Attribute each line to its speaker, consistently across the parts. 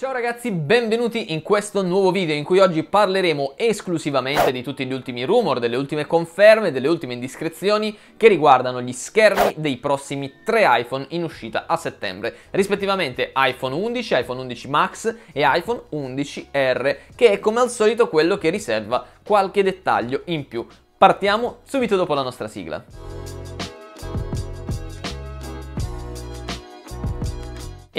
Speaker 1: Ciao ragazzi, benvenuti in questo nuovo video in cui oggi parleremo esclusivamente di tutti gli ultimi rumor, delle ultime conferme, delle ultime indiscrezioni che riguardano gli schermi dei prossimi tre iPhone in uscita a settembre, rispettivamente iPhone 11, iPhone 11 Max e iPhone 11R, che è come al solito quello che riserva qualche dettaglio in più. Partiamo subito dopo la nostra sigla.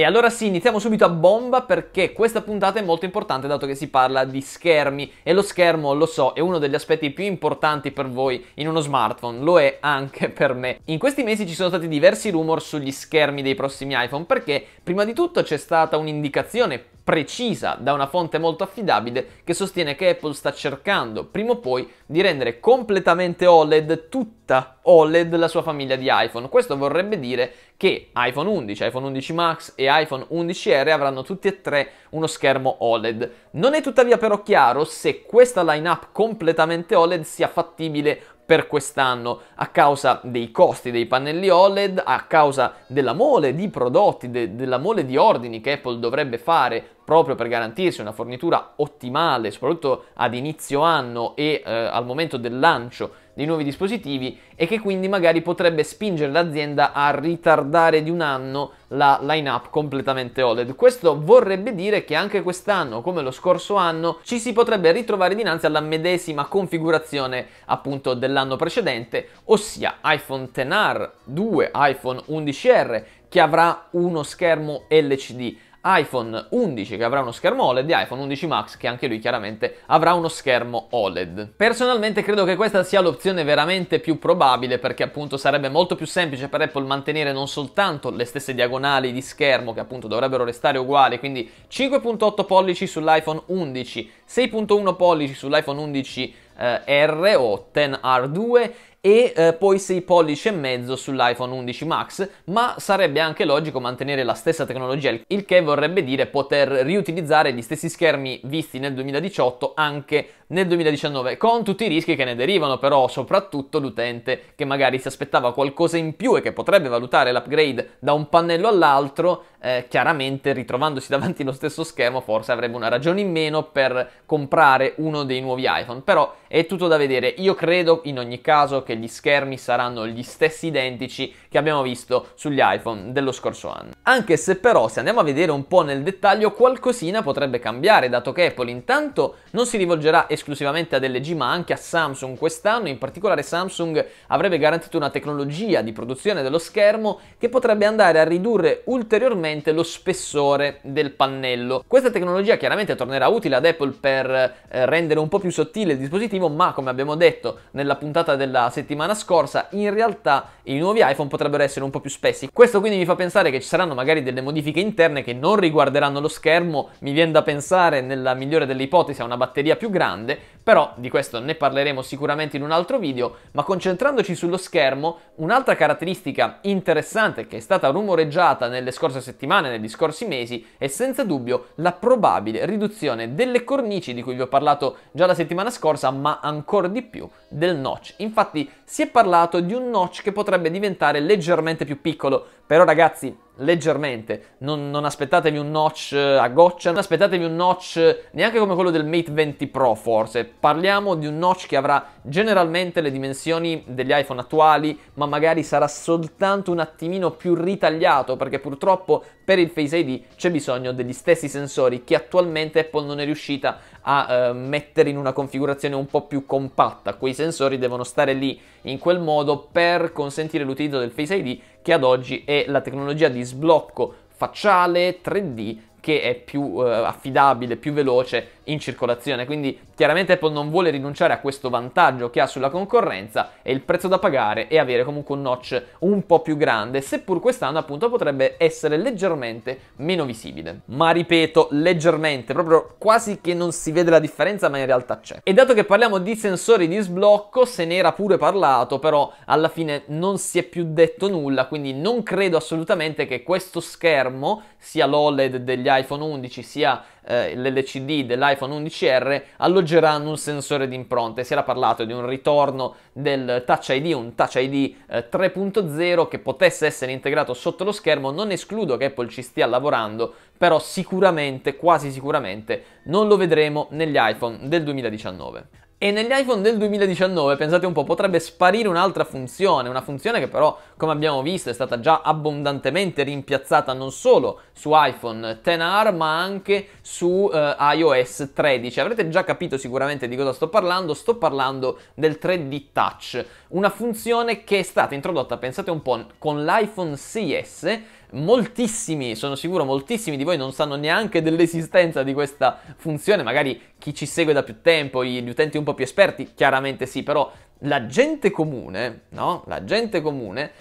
Speaker 1: E allora sì, iniziamo subito a bomba perché questa puntata è molto importante dato che si parla di schermi e lo schermo, lo so, è uno degli aspetti più importanti per voi in uno smartphone, lo è anche per me. In questi mesi ci sono stati diversi rumor sugli schermi dei prossimi iPhone perché prima di tutto c'è stata un'indicazione precisa da una fonte molto affidabile che sostiene che Apple sta cercando prima o poi di rendere completamente OLED tutta OLED la sua famiglia di iPhone. Questo vorrebbe dire che iPhone 11, iPhone 11 Max e iPhone 11R avranno tutti e tre uno schermo OLED. Non è tuttavia però chiaro se questa lineup completamente OLED sia fattibile per quest'anno a causa dei costi dei pannelli OLED, a causa della mole di prodotti, de- della mole di ordini che Apple dovrebbe fare proprio per garantirsi una fornitura ottimale, soprattutto ad inizio anno e eh, al momento del lancio dei nuovi dispositivi e che quindi magari potrebbe spingere l'azienda a ritardare di un anno la lineup completamente OLED. Questo vorrebbe dire che anche quest'anno, come lo scorso anno, ci si potrebbe ritrovare dinanzi alla medesima configurazione appunto dell'anno precedente, ossia iPhone XR, 2 iPhone 11R che avrà uno schermo LCD iPhone 11 che avrà uno schermo OLED e iPhone 11 Max che anche lui chiaramente avrà uno schermo OLED. Personalmente credo che questa sia l'opzione veramente più probabile perché appunto sarebbe molto più semplice per Apple mantenere non soltanto le stesse diagonali di schermo che appunto dovrebbero restare uguali, quindi 5.8 pollici sull'iPhone 11, 6.1 pollici sull'iPhone 11 eh, R o 10R2 e eh, poi 6 pollici e mezzo sull'iPhone 11 Max, ma sarebbe anche logico mantenere la stessa tecnologia, il che vorrebbe dire poter riutilizzare gli stessi schermi visti nel 2018 anche nel 2019, con tutti i rischi che ne derivano però, soprattutto l'utente che magari si aspettava qualcosa in più e che potrebbe valutare l'upgrade da un pannello all'altro, eh, chiaramente ritrovandosi davanti allo stesso schermo forse avrebbe una ragione in meno per comprare uno dei nuovi iPhone, però è tutto da vedere. Io credo in ogni caso che gli schermi saranno gli stessi identici che abbiamo visto sugli iPhone dello scorso anno. Anche se però se andiamo a vedere un po' nel dettaglio qualcosina potrebbe cambiare, dato che Apple intanto non si rivolgerà esclusivamente ad LG ma anche a Samsung quest'anno, in particolare Samsung avrebbe garantito una tecnologia di produzione dello schermo che potrebbe andare a ridurre ulteriormente esattamente lo spessore del pannello. Questa tecnologia chiaramente tornerà utile ad Apple per eh, rendere un po' più sottile il dispositivo, ma come abbiamo detto nella puntata della settimana scorsa, in realtà i nuovi iPhone potrebbero essere un po' più spessi. Questo quindi mi fa pensare che ci saranno magari delle modifiche interne che non riguarderanno lo schermo, mi viene da pensare nella migliore delle ipotesi a una batteria più grande, però di questo ne parleremo sicuramente in un altro video, ma concentrandoci sullo schermo, un'altra caratteristica interessante che è stata rumoreggiata nelle scorse settimane, negli scorsi mesi, è senza dubbio la probabile riduzione delle cornici di cui vi ho parlato già la settimana scorsa, ma ancora di più del notch. Infatti si è parlato di un notch che potrebbe diventare leggermente più piccolo, però ragazzi leggermente, non, non, aspettatevi un notch eh, a goccia, non aspettatevi un notch eh, neanche come quello del Mate 20 Pro forse, parliamo di un notch che avrà generalmente le dimensioni degli iPhone attuali, ma magari sarà soltanto un attimino più ritagliato perché purtroppo per il Face ID c'è bisogno degli stessi sensori che attualmente Apple non è riuscita a eh, mettere in una configurazione un po' più compatta, quei sensori devono stare lì in quel modo per consentire l'utilizzo del Face ID che ad oggi è la tecnologia di sblocco facciale 3D che è più eh, affidabile, più veloce in circolazione. Quindi chiaramente Apple non vuole rinunciare a questo vantaggio che ha sulla concorrenza e il prezzo da pagare è avere comunque un notch un po' più grande, seppur quest'anno appunto potrebbe essere leggermente meno visibile. Ma ripeto, leggermente, proprio quasi che non si vede la differenza, ma in realtà c'è. E dato che parliamo di sensori di sblocco, se n'era pure parlato, però alla fine non si è più detto nulla, quindi non credo assolutamente che questo schermo sia l'OLED degli iPhone 11 sia eh, l'LCD dell'iPhone 11R alloggeranno un sensore di impronte. Si era parlato di un ritorno del Touch ID, un Touch ID eh, 3.0 che potesse essere integrato sotto lo schermo. Non escludo che Apple ci stia lavorando, però sicuramente, quasi sicuramente, non lo vedremo negli iPhone del 2019. E negli iPhone del 2019, pensate un po', potrebbe sparire un'altra funzione, una funzione che però, come abbiamo visto, è stata già abbondantemente rimpiazzata non solo su iPhone XR, ma anche su eh, iOS 13. Avrete già capito sicuramente di cosa sto parlando, sto parlando del 3D Touch, una funzione che è stata introdotta, pensate un po', con l'iPhone 6S moltissimi, sono sicuro moltissimi di voi non sanno neanche dell'esistenza di questa funzione, magari chi ci segue da più tempo, gli utenti un po' più esperti, chiaramente sì, però la gente comune, no? La gente comune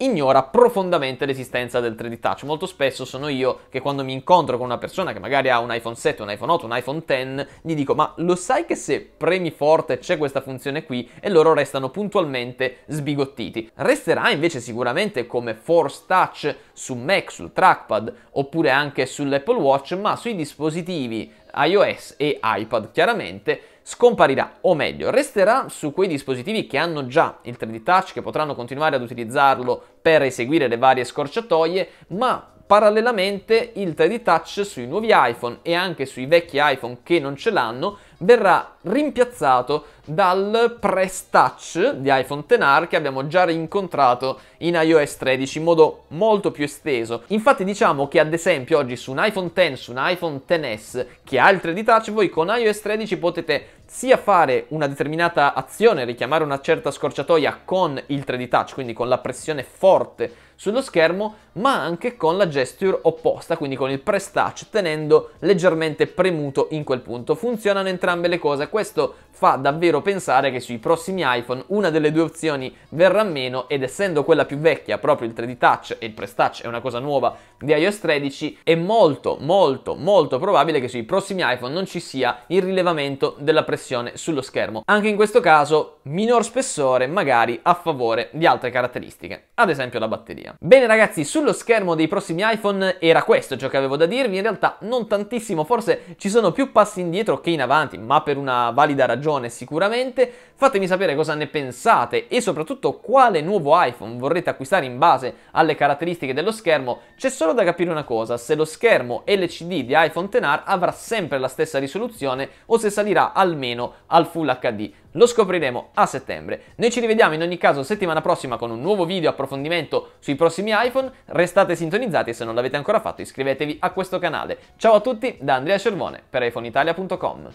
Speaker 1: ignora profondamente l'esistenza del 3D Touch. Molto spesso sono io che quando mi incontro con una persona che magari ha un iPhone 7, un iPhone 8, un iPhone X, gli dico ma lo sai che se premi forte c'è questa funzione qui e loro restano puntualmente sbigottiti. Resterà invece sicuramente come Force Touch su Mac, sul trackpad oppure anche sull'Apple Watch, ma sui dispositivi iOS e iPad chiaramente scomparirà, o meglio, resterà su quei dispositivi che hanno già il 3D Touch, che potranno continuare ad utilizzarlo per eseguire le varie scorciatoie, ma parallelamente il 3D Touch sui nuovi iPhone e anche sui vecchi iPhone che non ce l'hanno verrà rimpiazzato dal Press Touch di iPhone XR che abbiamo già rincontrato in iOS 13 in modo molto più esteso. Infatti diciamo che ad esempio oggi su un iPhone X, su un iPhone XS che ha il 3D Touch, voi con iOS 13 potete sia fare una determinata azione, richiamare una certa scorciatoia con il 3D Touch, quindi con la pressione forte sullo schermo, ma anche con la gesture opposta, quindi con il press touch tenendo leggermente premuto in quel punto. Funzionano entrambi entrambe le cose. Questo fa davvero pensare che sui prossimi iPhone una delle due opzioni verrà meno ed essendo quella più vecchia proprio il 3D Touch e il Press Touch è una cosa nuova di iOS 13 è molto molto molto probabile che sui prossimi iPhone non ci sia il rilevamento della pressione sullo schermo. Anche in questo caso minor spessore magari a favore di altre caratteristiche, ad esempio la batteria. Bene ragazzi, sullo schermo dei prossimi iPhone era questo ciò che avevo da dirvi, in realtà non tantissimo, forse ci sono più passi indietro che in avanti, ma per una valida ragione sicuramente. Fatemi sapere cosa ne pensate e soprattutto quale nuovo iPhone vorrete acquistare in base alle caratteristiche dello schermo. C'è solo da capire una cosa, se lo schermo LCD di iPhone XR avrà sempre la stessa risoluzione o se salirà almeno al Full HD. Lo scopriremo a settembre. Noi ci rivediamo in ogni caso settimana prossima con un nuovo video approfondimento sui prossimi iPhone. Restate sintonizzati e se non l'avete ancora fatto iscrivetevi a questo canale. Ciao a tutti da Andrea Cervone per iPhoneitalia.com.